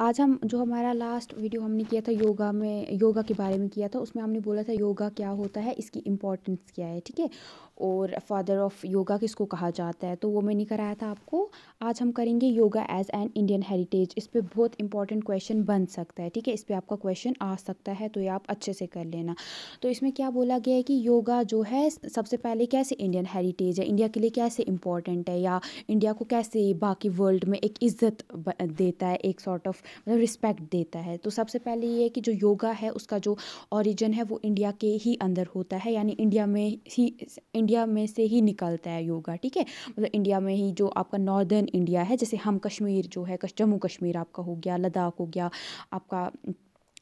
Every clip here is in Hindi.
आज हम जो हमारा लास्ट वीडियो हमने किया था योगा में योगा के बारे में किया था उसमें हमने बोला था योगा क्या होता है इसकी इम्पोर्टेंस क्या है ठीक है और फादर ऑफ योगा किसको कहा जाता है तो वो मैंने कराया था आपको आज हम करेंगे yoga as an Indian heritage इस पर बहुत इंपॉर्टेंट क्वेश्चन बन सकता है ठीक है इस पर आपका क्वेश्चन आ सकता है तो ये आप अच्छे से कर लेना तो इसमें क्या बोला गया है कि योगा जो है सबसे पहले कैसे इंडियन हेरिटेज है इंडिया के लिए कैसे इंपॉर्टेंट है या इंडिया को कैसे बाकी वर्ल्ड में एक इज़्ज़त देता है एक सॉर्ट ऑफ मतलब रिस्पेक्ट देता है तो सबसे पहले ये है कि जो योगा है उसका जो ऑरिजन है वो इंडिया के ही अंदर होता है यानी इंडिया में ही इंडिया में से ही निकलता है योगा ठीक है मतलब इंडिया में ही जो आपका नॉर्दर्न इंडिया है जैसे हम कश्मीर जो है जम्मू कश्मीर आपका हो गया लद्दाख हो गया आपका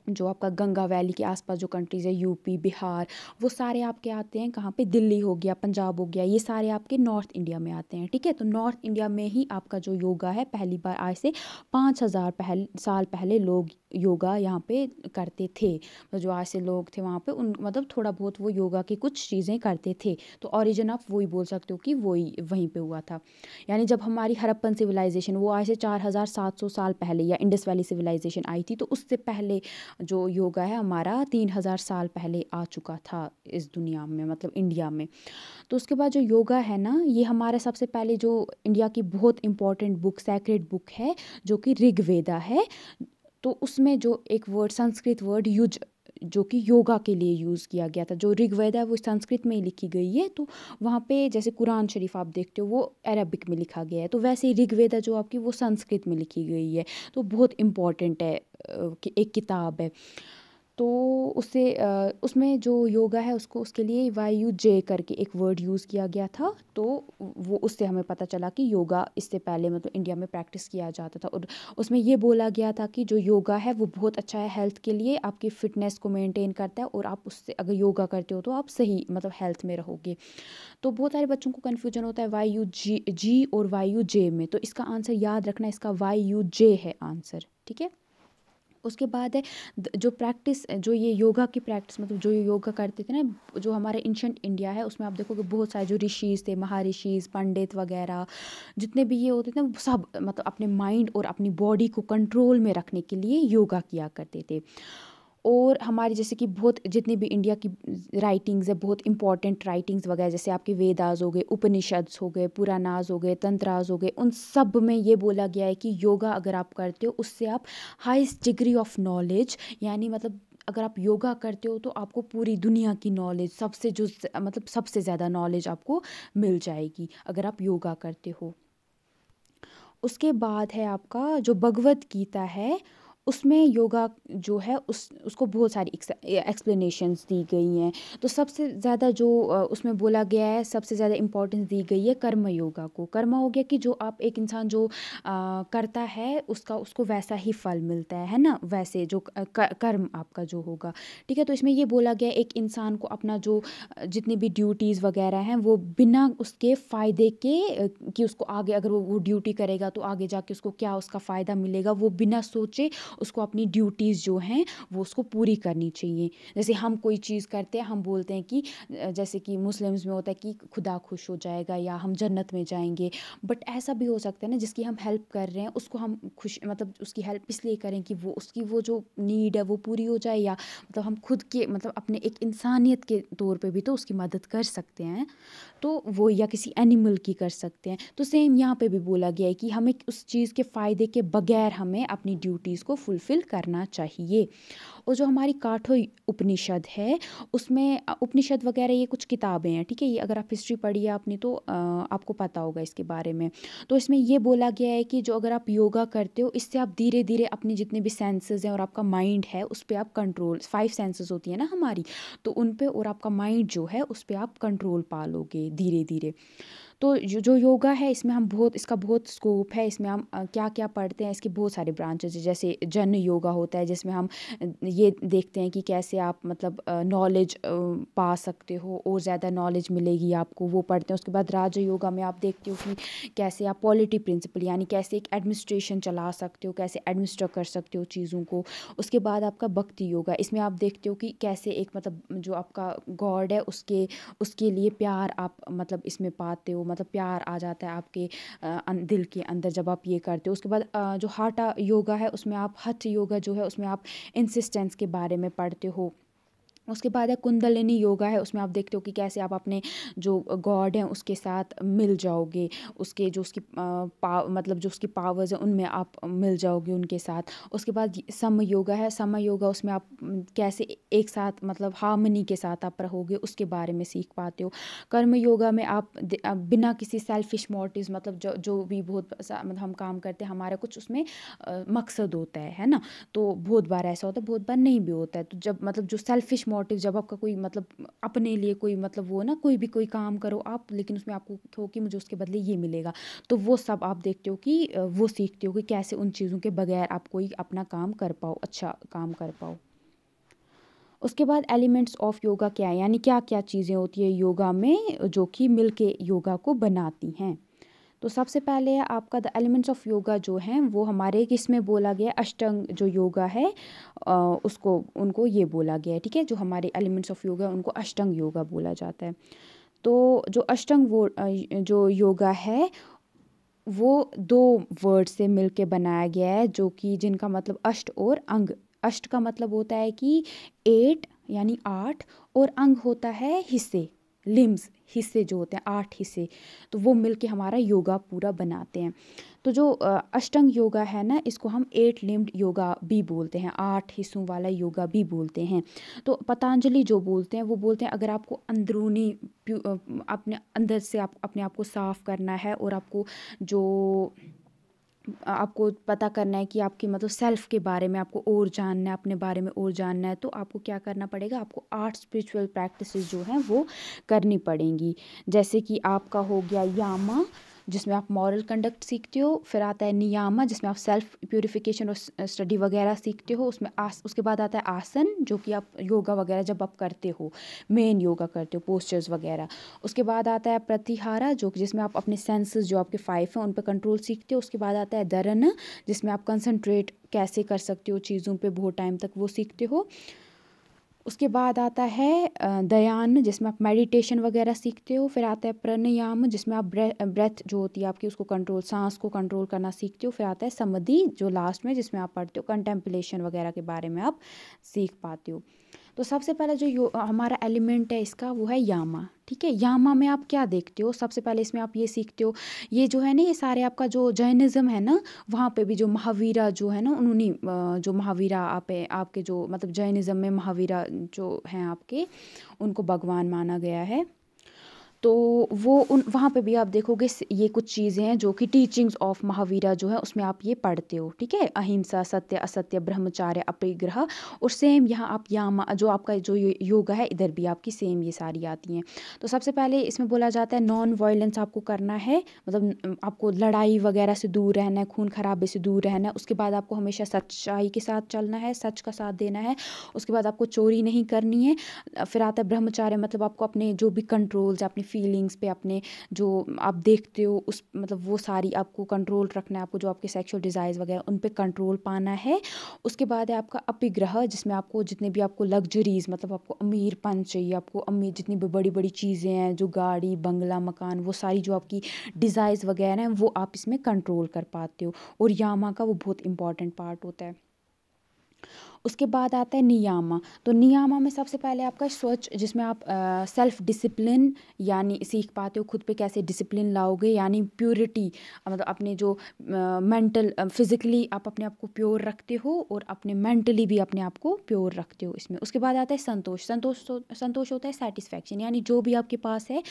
जो आपका गंगा वैली के आसपास जो कंट्रीज़ है यूपी बिहार वो सारे आपके आते हैं कहाँ पे दिल्ली हो गया पंजाब हो गया ये सारे आपके नॉर्थ इंडिया में आते हैं ठीक है तो नॉर्थ इंडिया में ही आपका जो योगा है पहली बार आज से पाँच हज़ार पहल साल पहले लोग योगा यहाँ पे करते थे मतलब जो आज से लोग थे वहाँ पे उन मतलब थोड़ा बहुत वो योगा की कुछ चीज़ें करते थे तो ओरिजिन आप वही बोल सकते हो कि वही वहीं पे हुआ था यानी जब हमारी हरप्पन सिविलाइजेशन वो आज से चार हज़ार सात सौ साल पहले या इंडस वैली सिविलाइजेशन आई थी तो उससे पहले जो योगा है हमारा तीन हज़ार साल पहले आ चुका था इस दुनिया में मतलब इंडिया में तो उसके बाद जो योगा है ना ये हमारे सबसे पहले जो इंडिया की बहुत इंपॉर्टेंट बुक सैक्रेट बुक है जो कि ऋग्वेदा है तो उसमें जो एक वर्ड संस्कृत वर्ड युज जो कि योगा के लिए यूज़ किया गया था जो ऋग्वेद है वो संस्कृत में ही लिखी गई है तो वहाँ पे जैसे कुरान शरीफ आप देखते हो वो अरबिक में लिखा गया है तो वैसे ही ऋग्वेद जो आपकी वो संस्कृत में लिखी गई है तो बहुत इम्पॉर्टेंट है कि एक किताब है तो उससे उसमें जो योगा है उसको उसके लिए वाई यू जे करके एक वर्ड यूज़ किया गया था तो वो उससे हमें पता चला कि योगा इससे पहले मतलब इंडिया में प्रैक्टिस किया जाता था और उसमें ये बोला गया था कि जो योगा है वो बहुत अच्छा है हेल्थ के लिए आपकी फिटनेस को मेंटेन करता है और आप उससे अगर योगा करते हो तो आप सही मतलब हेल्थ में रहोगे तो बहुत सारे बच्चों को कन्फ्यूजन होता है वाई यू जी जी और वाई यू जे में तो इसका आंसर याद रखना इसका वाई यू जे है आंसर ठीक है उसके बाद है जो प्रैक्टिस जो ये योगा की प्रैक्टिस मतलब जो ये योगा करते थे ना जो हमारे एंशंट इंडिया है उसमें आप देखोगे बहुत सारे जो ऋषिज थे महारिषिज पंडित वगैरह जितने भी ये होते थे ना सब मतलब अपने माइंड और अपनी बॉडी को कंट्रोल में रखने के लिए योगा किया करते थे और हमारी जैसे कि बहुत जितनी भी इंडिया की राइटिंग्स है बहुत इंपॉर्टेंट राइटिंग्स वगैरह जैसे आपके वेदाज हो गए उपनिषद्स हो गए पुरानाज हो गए तंत्राज हो गए उन सब में ये बोला गया है कि योगा अगर आप करते हो उससे आप हाइस्ट डिग्री ऑफ नॉलेज यानी मतलब अगर आप योगा करते हो तो आपको पूरी दुनिया की नॉलेज सबसे जो मतलब सबसे ज़्यादा नॉलेज आपको मिल जाएगी अगर आप योगा करते हो उसके बाद है आपका जो भगवत गीता है उसमें योगा जो है उस उसको बहुत सारी एक्सप्लेनेशंस दी गई हैं तो सबसे ज़्यादा जो उसमें बोला गया है सबसे ज़्यादा इम्पोर्टेंस दी गई है कर्म योगा को कर्म हो गया कि जो आप एक इंसान जो आ, करता है उसका उसको वैसा ही फल मिलता है है ना वैसे जो कर्म आपका जो होगा ठीक है तो इसमें ये बोला गया एक इंसान को अपना जो जितनी भी ड्यूटीज़ वगैरह हैं वो बिना उसके फ़ायदे के कि उसको आगे अगर वो वो ड्यूटी करेगा तो आगे जाके उसको क्या उसका फ़ायदा मिलेगा वो बिना सोचे उसको अपनी ड्यूटीज़ जो हैं वो उसको पूरी करनी चाहिए जैसे हम कोई चीज़ करते हैं हम बोलते हैं कि जैसे कि मुस्लिम्स में होता है कि खुदा खुश हो जाएगा या हम जन्नत में जाएंगे बट ऐसा भी हो सकता है ना जिसकी हम हेल्प कर रहे हैं उसको हम खुश मतलब उसकी हेल्प इसलिए करें कि वो उसकी वो जो नीड है वो पूरी हो जाए या मतलब हम खुद के मतलब अपने एक इंसानियत के तौर पर भी तो उसकी मदद कर सकते हैं तो वो या किसी एनिमल की कर सकते हैं तो सेम यहाँ पे भी बोला गया है कि हमें उस चीज़ के फ़ायदे के बगैर हमें अपनी ड्यूटीज़ को फुलफ़िल करना चाहिए और जो हमारी काठो उपनिषद है उसमें उपनिषद वगैरह ये कुछ किताबें हैं ठीक है ये अगर आप हिस्ट्री पढ़िए आपने तो आपको पता होगा इसके बारे में तो इसमें ये बोला गया है कि जो अगर आप योगा करते हो इससे आप धीरे धीरे अपने जितने भी सेंसेस हैं और आपका माइंड है उस पर आप कंट्रोल फाइव सेंसेस होती है ना हमारी तो उन पर और आपका माइंड जो है उस पर आप कंट्रोल पा लोगे धीरे धीरे तो जो योगा है इसमें हम बहुत इसका बहुत स्कोप है इसमें हम क्या क्या पढ़ते हैं इसके बहुत सारे ब्रांचेज जैसे जन योगा होता है जिसमें हम ये देखते हैं कि कैसे आप मतलब नॉलेज पा सकते हो और ज़्यादा नॉलेज मिलेगी आपको वो पढ़ते हैं उसके बाद राज योगा में आप देखते हो कि कैसे आप पॉलिटी प्रिंसिपल यानी कैसे एक एडमिनिस्ट्रेशन चला सकते हो कैसे एडमिनिस्टर कर सकते हो चीज़ों को उसके बाद आपका भक्ति योगा इसमें आप देखते हो कि कैसे एक मतलब जो आपका गॉड है उसके उसके लिए प्यार आप मतलब इसमें पाते हो मतलब प्यार आ जाता है आपके अं, दिल के अंदर जब आप ये करते हो उसके बाद जो हाटा योगा है उसमें आप हट योगा जो है उसमें आप इंसिस्टेंस के बारे में पढ़ते हो उसके बाद है कुंदलिनी योगा है उसमें आप देखते हो कि कैसे आप अपने जो गॉड हैं उसके साथ मिल जाओगे उसके जो उसकी पाव मतलब जो उसकी पावर्स हैं उनमें आप मिल जाओगे उनके साथ उसके बाद सम योगा है सम योगा उसमें आप कैसे एक साथ मतलब हार्मनी के साथ आप रहोगे उसके बारे में सीख पाते हो कर्म योगा में आप बिना किसी सेल्फिश मोटिव मतलब जो जो भी बहुत मतलब हम काम करते हैं हमारा कुछ उसमें मकसद होता है है ना तो बहुत बार ऐसा होता है बहुत बार नहीं भी होता है तो जब मतलब जो सेल्फिश मोटिव जब आपका कोई मतलब अपने लिए कोई मतलब वो ना कोई भी कोई काम करो आप लेकिन उसमें आपको हो कि मुझे उसके बदले ये मिलेगा तो वो सब आप देखते हो कि वो सीखते हो कि कैसे उन चीज़ों के बगैर आप कोई अपना काम कर पाओ अच्छा काम कर पाओ उसके बाद एलिमेंट्स ऑफ योगा क्या है यानी क्या क्या चीज़ें होती है योगा में जो कि मिल के योगा को बनाती हैं तो सबसे पहले आपका द एलिमेंट्स ऑफ योगा जो हैं वो हमारे किसमें बोला गया अष्टंग जो योगा है उसको उनको ये बोला गया है ठीक है जो हमारे एलिमेंट्स ऑफ योगा उनको अष्टंग योगा बोला जाता है तो जो अष्टंग वो जो योगा है वो दो वर्ड से मिलके बनाया गया है जो कि जिनका मतलब अष्ट और अंग अष्ट का मतलब होता है कि एट यानी आठ और अंग होता है हिस्से लिम्स हिस्से जो होते हैं आठ हिस्से तो वो मिलके हमारा योगा पूरा बनाते हैं तो जो अष्टंग योगा है ना इसको हम एट लिम्ड योगा भी बोलते हैं आठ हिस्सों वाला योगा भी बोलते हैं तो पतंजलि जो बोलते हैं वो बोलते हैं अगर आपको अंदरूनी अपने अंदर से आप अपने आप को साफ़ करना है और आपको जो आपको पता करना है कि आपकी मतलब सेल्फ के बारे में आपको और जानना है अपने बारे में और जानना है तो आपको क्या करना पड़ेगा आपको आठ स्पिरिचुअल प्रैक्टिसेस जो हैं वो करनी पड़ेंगी जैसे कि आपका हो गया यामा जिसमें आप मॉरल कंडक्ट सीखते हो फिर आता है नियामा जिसमें आप सेल्फ प्योरीफिकेशन और स्टडी वगैरह सीखते हो उसमें आस उसके बाद आता है आसन जो कि आप योगा वगैरह जब आप करते हो मेन योगा करते हो पोस्चर्स वगैरह उसके बाद आता है प्रतिहारा जो जिसमें आप अपने सेंसेस जो आपके फाइव हैं उन पर कंट्रोल सीखते हो उसके बाद आता है दरन जिसमें आप कंसनट्रेट कैसे कर सकते हो चीज़ों पर बहुत टाइम तक वो सीखते हो उसके बाद आता है दयान जिसमें आप मेडिटेशन वगैरह सीखते हो फिर आता है प्राणायाम जिसमें आप ब्रेथ जो होती है आपकी उसको कंट्रोल सांस को कंट्रोल करना सीखते हो फिर आता है समधि जो लास्ट में जिसमें आप पढ़ते हो कंटेम्पलेशन वगैरह के बारे में आप सीख पाते हो तो सबसे पहले जो हमारा एलिमेंट है इसका वो है यामा ठीक है यामा में आप क्या देखते हो सबसे पहले इसमें आप ये सीखते हो ये जो है ना ये सारे आपका जो जैनिज़्म है ना वहाँ पे भी जो महावीरा जो है ना उन्होंने जो महावीरा आप आपके जो मतलब जैनिज़्म में महावीरा जो हैं आपके उनको भगवान माना गया है तो वो उन वहाँ पे भी आप देखोगे ये कुछ चीज़ें हैं जो कि टीचिंग्स ऑफ महावीरा जो है उसमें आप ये पढ़ते हो ठीक है अहिंसा सत्य असत्य ब्रह्मचार्य अपरिग्रह और सेम यहाँ आप यामा जो आपका जो योगा है इधर भी आपकी सेम ये सारी आती हैं तो सबसे पहले इसमें बोला जाता है नॉन वायलेंस आपको करना है मतलब आपको लड़ाई वगैरह से दूर रहना है खून खराबे से दूर रहना है उसके बाद आपको हमेशा सच्चाई के साथ चलना है सच का साथ देना है उसके बाद आपको चोरी नहीं करनी है फिर आता है ब्रह्मचार्य मतलब आपको अपने जो भी कंट्रोल्स अपनी फीलिंग्स पे अपने जो आप देखते हो उस मतलब वो सारी आपको कंट्रोल रखना है आपको जो आपके सेक्शुअल डिज़ायर्स वगैरह उन पर कंट्रोल पाना है उसके बाद है आपका अपिग्रह जिसमें आपको जितने भी आपको लग्जरीज़ मतलब आपको अमीरपन चाहिए आपको अमीर जितनी भी बड़ी बड़ी चीज़ें हैं जो गाड़ी बंगला मकान वो सारी जो आपकी डिज़ायर्स वगैरह हैं वो आप इसमें कंट्रोल कर पाते हो और यामा का वो बहुत इम्पॉर्टेंट पार्ट होता है उसके बाद आता है नियामा तो नियामा में सबसे पहले आपका स्वच्छ जिसमें आप सेल्फ डिसिप्लिन यानी सीख पाते हो खुद पे कैसे डिसिप्लिन लाओगे यानी प्योरिटी मतलब अपने जो मेंटल फिज़िकली आप अपने आप को प्योर रखते हो और अपने मेंटली भी अपने आप को प्योर रखते हो इसमें उसके बाद आता है संतोष संतोष संतोष होता है सेटिस्फैक्शन यानी जो भी आपके पास है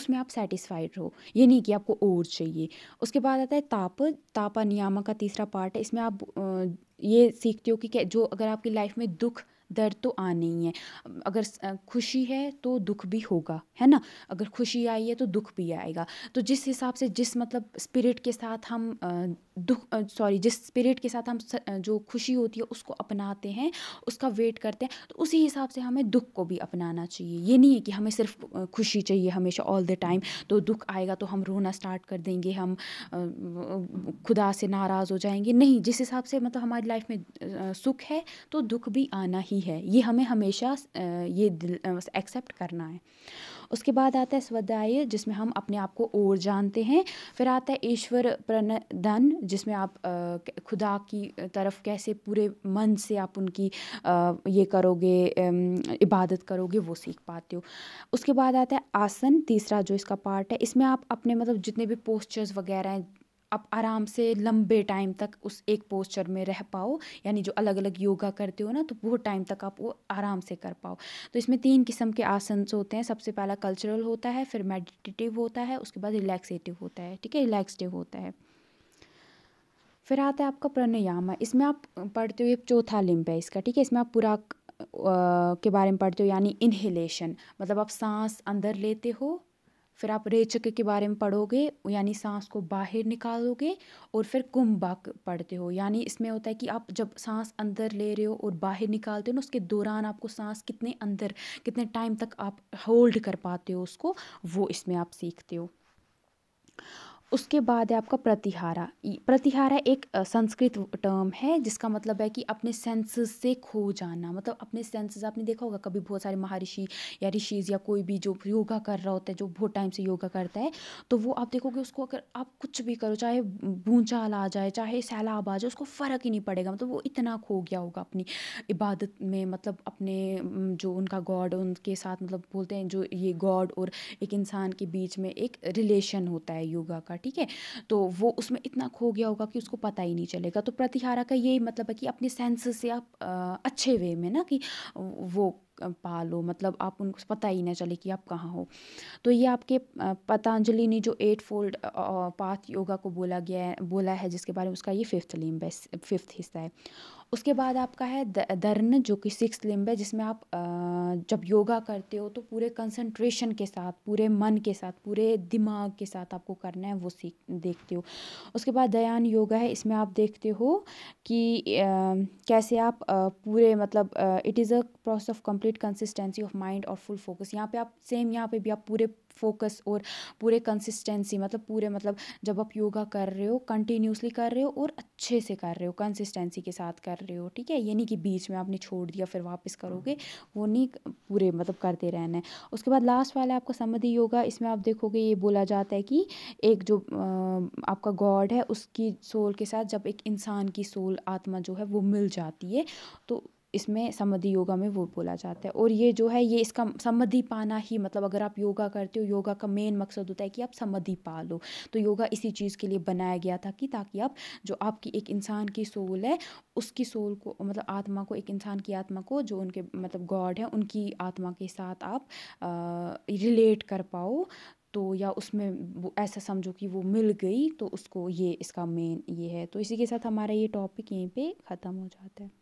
उसमें आप सेटिस्फाइड रहो ये नहीं कि आपको और चाहिए उसके बाद आता है ताप तापा नियामा का तीसरा पार्ट है इसमें आप ये सीखते हो कि जो अगर आप आपकी लाइफ में दुख दर्द तो आने ही है अगर खुशी है तो दुख भी होगा है ना अगर खुशी आई है तो दुख भी आएगा तो जिस हिसाब से जिस मतलब स्पिरिट के साथ हम दुख सॉरी जिस स्पिरिट के साथ हम जो खुशी होती है उसको अपनाते हैं उसका वेट करते हैं तो उसी हिसाब से हमें दुख को भी अपनाना चाहिए ये नहीं है कि हमें सिर्फ खुशी चाहिए हमेशा ऑल द टाइम तो दुख आएगा तो हम रोना स्टार्ट कर देंगे हम खुदा से नाराज़ हो जाएंगे नहीं जिस हिसाब से मतलब हमारी लाइफ में सुख है तो दुख भी आना ही ही है ये हमें हमेशा ये एक्सेप्ट करना है उसके बाद आता है स्वाध्याय जिसमें हम अपने आप को और जानते हैं फिर आता है ईश्वर प्रणधन जिसमें आप खुदा की तरफ कैसे पूरे मन से आप उनकी ये करोगे इबादत करोगे वो सीख पाते हो उसके बाद आता है आसन तीसरा जो इसका पार्ट है इसमें आप अपने मतलब जितने भी पोस्चर्स वगैरह हैं आप आराम से लंबे टाइम तक उस एक पोस्चर में रह पाओ यानी जो अलग अलग योगा करते हो ना तो वो टाइम तक आप वो आराम से कर पाओ तो इसमें तीन किस्म के आसन होते हैं सबसे पहला कल्चरल होता है फिर मेडिटेटिव होता है उसके बाद रिलैक्सेटिव होता है ठीक है रिलैक्सटिव होता है फिर आता है आपका प्राणायाम इसमें आप पढ़ते हो ये चौथा लिम्ब है इसका ठीक है इसमें आप पूरा के बारे में पढ़ते हो यानी इन्हेलेशन मतलब आप सांस अंदर लेते हो फिर आप रेचक के बारे में पढ़ोगे यानी सांस को बाहर निकालोगे और फिर कुंभक पढ़ते हो यानी इसमें होता है कि आप जब सांस अंदर ले रहे हो और बाहर निकालते हो ना उसके दौरान आपको सांस कितने अंदर कितने टाइम तक आप होल्ड कर पाते हो उसको वो इसमें आप सीखते हो उसके बाद है आपका प्रतिहारा प्रतिहारा एक संस्कृत टर्म है जिसका मतलब है कि अपने सेंसेस से खो जाना मतलब अपने सेंसेस आपने देखा होगा कभी बहुत सारे महर्षि या ऋषिज या कोई भी जो योगा कर रहा होता है जो बहुत टाइम से योगा करता है तो वो आप देखोगे उसको अगर आप कुछ भी करो चाहे भूचाल आ जाए चाहे सैलाब आ जाए उसको फ़र्क ही नहीं पड़ेगा मतलब वो इतना खो गया होगा अपनी इबादत में मतलब अपने जो उनका गॉड उनके साथ मतलब बोलते हैं जो ये गॉड और एक इंसान के बीच में एक रिलेशन होता है योगा का ठीक है तो वो उसमें इतना खो गया होगा कि उसको पता ही नहीं चलेगा तो प्रतिहारा का यही मतलब है कि अपने सेंस से आप आ, अच्छे वे में ना कि वो पालो मतलब आप उनको पता ही ना चले कि आप कहाँ हो तो ये आपके पतंजलि ने जो एट फोल्ड पाथ योगा को बोला गया है बोला है जिसके बारे में उसका ये फिफ्थ लिम्ब है फिफ्थ हिस्सा है उसके बाद आपका है दर्न जो कि सिक्स लिम्ब है जिसमें आप आ, जब योगा करते हो तो पूरे कंसंट्रेशन के साथ पूरे मन के साथ पूरे दिमाग के साथ आपको करना है वो सीख देखते हो उसके बाद दयान योगा है इसमें आप देखते हो कि कैसे आप पूरे मतलब it is a process of complete consistency of mind और फुल फोकस यहाँ पे आप सेम यहाँ पे भी आप पूरे फोकस और पूरे कंसिस्टेंसी मतलब पूरे मतलब जब आप योगा कर रहे हो कंटिन्यूसली कर रहे हो और अच्छे से कर रहे हो कंसिस्टेंसी के साथ कर रहे हो ठीक है ये नहीं कि बीच में आपने छोड़ दिया फिर वापस करोगे वो नहीं पूरे मतलब करते रहना है उसके बाद लास्ट वाला आपका समधि योगा इसमें आप देखोगे ये बोला जाता है कि एक जो आपका गॉड है उसकी सोल के साथ जब एक इंसान की सोल आत्मा जो है वो मिल जाती है तो इसमें समधि योगा में वो बोला जाता है और ये जो है ये इसका समधि पाना ही मतलब अगर आप योगा करते हो योगा का मेन मकसद होता है कि आप समधि पा लो तो योगा इसी चीज़ के लिए बनाया गया था कि ताकि आप जो आपकी एक इंसान की सोल है उसकी सोल को मतलब आत्मा को एक इंसान की आत्मा को जो उनके मतलब गॉड है उनकी आत्मा के साथ आप रिलेट कर पाओ तो या उसमें ऐसा समझो कि वो मिल गई तो उसको ये इसका मेन ये है तो इसी के साथ हमारा ये टॉपिक यहीं पे ख़त्म हो जाता है